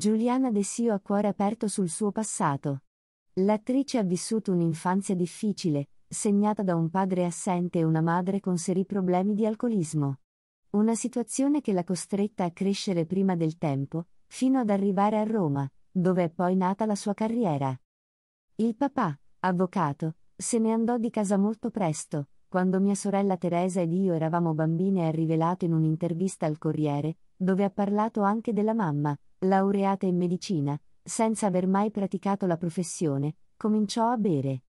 Giuliana De Sio ha cuore aperto sul suo passato. L'attrice ha vissuto un'infanzia difficile, segnata da un padre assente e una madre con seri problemi di alcolismo. Una situazione che l'ha costretta a crescere prima del tempo, fino ad arrivare a Roma, dove è poi nata la sua carriera. Il papà, avvocato, se ne andò di casa molto presto, quando mia sorella Teresa ed io eravamo bambine ha rivelato in un'intervista al Corriere, dove ha parlato anche della mamma, laureata in medicina, senza aver mai praticato la professione, cominciò a bere.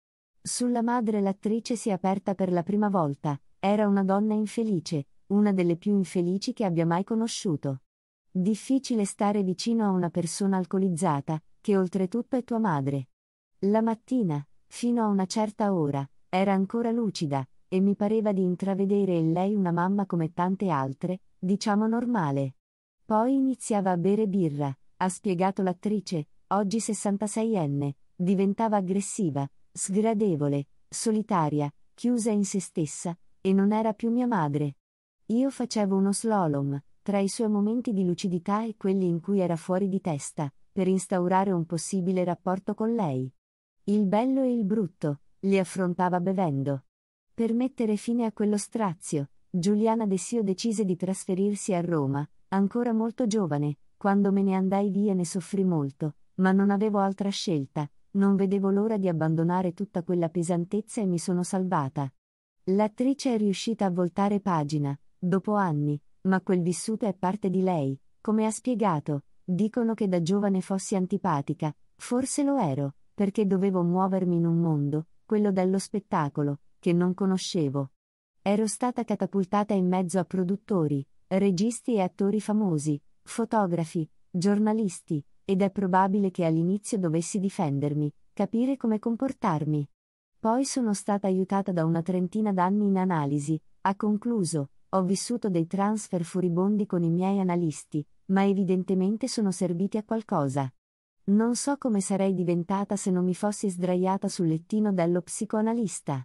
Sulla madre l'attrice si è aperta per la prima volta, era una donna infelice, una delle più infelici che abbia mai conosciuto. Difficile stare vicino a una persona alcolizzata, che oltretutto è tua madre. La mattina, fino a una certa ora, era ancora lucida, e mi pareva di intravedere in lei una mamma come tante altre, diciamo normale. Poi iniziava a bere birra, ha spiegato l'attrice, oggi 66enne, diventava aggressiva, sgradevole, solitaria, chiusa in se stessa, e non era più mia madre. Io facevo uno slalom, tra i suoi momenti di lucidità e quelli in cui era fuori di testa, per instaurare un possibile rapporto con lei. Il bello e il brutto, li affrontava bevendo. Per mettere fine a quello strazio, Giuliana Dessio decise di trasferirsi a Roma, ancora molto giovane, quando me ne andai via ne soffrì molto, ma non avevo altra scelta, non vedevo l'ora di abbandonare tutta quella pesantezza e mi sono salvata. L'attrice è riuscita a voltare pagina, dopo anni, ma quel vissuto è parte di lei, come ha spiegato, dicono che da giovane fossi antipatica, forse lo ero, perché dovevo muovermi in un mondo, quello dello spettacolo, che non conoscevo. Ero stata catapultata in mezzo a produttori, registi e attori famosi, fotografi, giornalisti, ed è probabile che all'inizio dovessi difendermi, capire come comportarmi. Poi sono stata aiutata da una trentina d'anni in analisi, ha concluso, ho vissuto dei transfer furibondi con i miei analisti, ma evidentemente sono serviti a qualcosa. Non so come sarei diventata se non mi fossi sdraiata sul lettino dello psicoanalista.